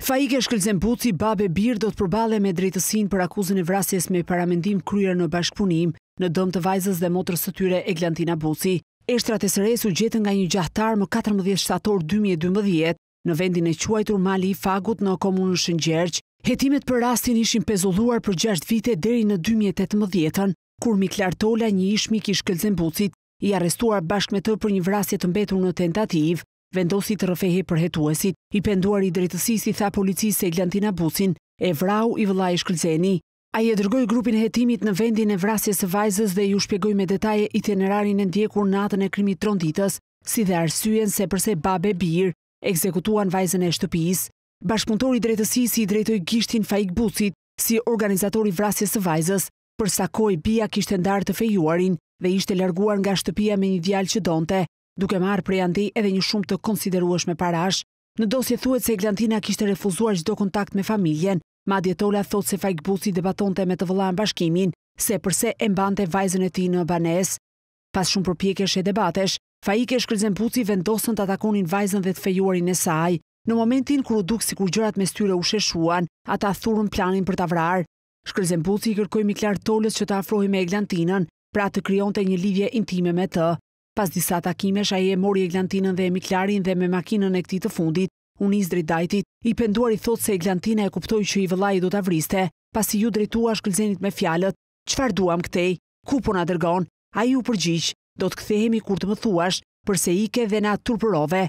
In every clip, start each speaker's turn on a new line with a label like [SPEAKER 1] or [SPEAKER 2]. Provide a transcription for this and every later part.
[SPEAKER 1] Faike Shkëllzembuci, babe Birë, do të përbale me drejtësin për akuzën e vrasjes me paramendim kryer në bashkëpunim në dëmë të vajzës dhe motrës të tyre Eglantina Buci. Eshtrat e sëresu gjetë nga një gjahtar më 14 shtator 2012 në vendin e quajtur Mali i Fagut në komunën Shëngjerq. Hetimet për rastin ishin pezulluar për 6 vite deri në 2018-ën, kur Miklar Tola, një ishmik i Bucit, i arrestuar bashkë me të për një vrasje të mbetur në tentativë, vendosi të rëfehi për hetuesit. I penduar i drejtësis i tha policisë se Glantina Bucin e vrau i i shkëllzeni. A i e drgoj grupin hetimit në vendin e vrasjes vajzës dhe ju shpjegoj me detaje i tenerarin e ndjekur natën e krimit tronditës, si dhe arsyen se përse babe birë ekzekutuan vajzën e shtëpis. Bashkëpuntori i drejtësis i drejtoj gishtin Faik Bucit si organizatori vrasjes vajzës, përsa koj bia kishtë ndarë të fejuarin dhe ishte larguar nga shtëpia me një djalë që donte, duke marë prej andi edhe një shumë të konsideruash me parash. Në dosje thuet se Eglantina kishtë refuzuar gjdo kontakt me familjen, Madje Tola thot se Fajkbusi debatonte me të vëllan bashkimin, se përse e mbante vajzën e ti në banes. Pas shumë përpjekesh e debatesh, Fajke shkërzen buci vendosën të atakonin vajzën dhe të fejuarin e saj. Në momentin kërë u dukë si kur gjërat me styre u sheshuan, ata thurën planin për të avrar. Shkërzen buci i kërkoj Miklar Tolës që të afrohi me Eglantinën, pra të kryon të një livje intime me të. Pas disa takimesh, aje e mori Eglantinën dhe Miklarin dhe me makinën e këti të fundit, unë i dajtit, i penduar i thot se Eglantina e kuptoj që i vëllaj do të avriste, pas i ju dritua shkëllzenit me fjalët, qëfar duam këtej, ku po nga dërgon, a u përgjish, do të këthehemi kur të më thuash, përse i ke dhe na turpërove.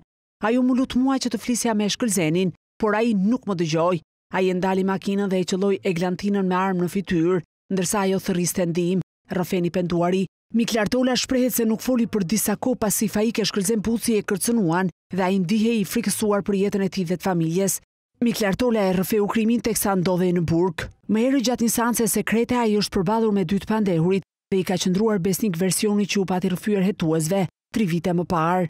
[SPEAKER 1] A ju më lutë mua që të flisja me shkëllzenin, por a i nuk më dëgjoj, a i ndali makinën dhe e qëlloj Eglantinën me armë në fityr, ndërsa ajo thëriste ndim, rëfeni penduari, Miklar shprehet se nuk foli për disa ko pasi faike shkëllzem puci e kërcënuan dhe a indihe i frikësuar për jetën e ti dhe të familjes. Miklar e rëfeu krimin të kësa ndodhe në burg. Më erë gjatë insanse se krete a i është përbadur me dytë pandehurit dhe i ka qëndruar besnik versioni që u pati rëfyër hetuazve, tri vite më parë.